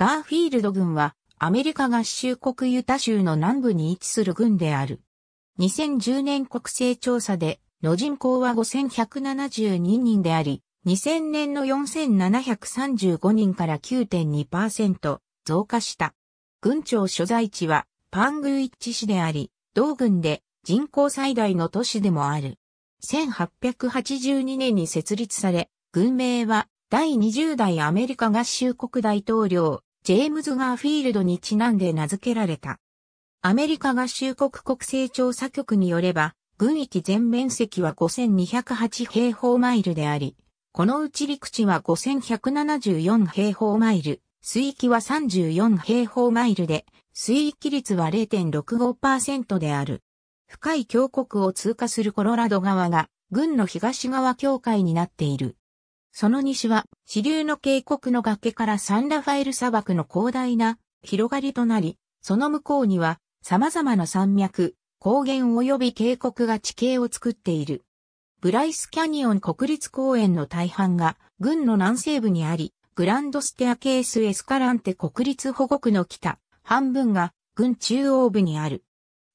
ガーフィールド軍はアメリカ合衆国ユタ州の南部に位置する軍である。2010年国勢調査での人口は5172人であり、2000年の4735人から9.2%増加した。軍庁所在地はパングイッチ市であり、同軍で人口最大の都市でもある。1882年に設立され、軍名は第20代アメリカ合衆国大統領ジェームズ・ガーフィールドにちなんで名付けられた。アメリカ合衆国国勢調査局によれば、軍域全面積は5208平方マイルであり、このうち陸地は5174平方マイル、水域は34平方マイルで、水域率は0.65%である。深い峡谷を通過するコロラド川が、軍の東側境界になっている。その西は支流の渓谷の崖からサンラファエル砂漠の広大な広がりとなり、その向こうには様々な山脈、高原及び渓谷が地形を作っている。ブライスキャニオン国立公園の大半が軍の南西部にあり、グランドステアケースエスカランテ国立保護区の北、半分が軍中央部にある。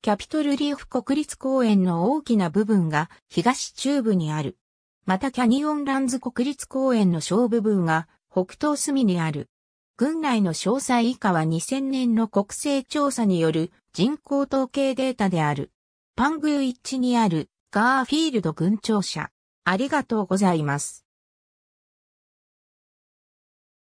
キャピトルリーフ国立公園の大きな部分が東中部にある。またキャニオンランズ国立公園の小部分が北東隅にある。軍内の詳細以下は2000年の国勢調査による人口統計データである。パングーイッチにあるガーフィールド軍庁舎。ありがとうございます。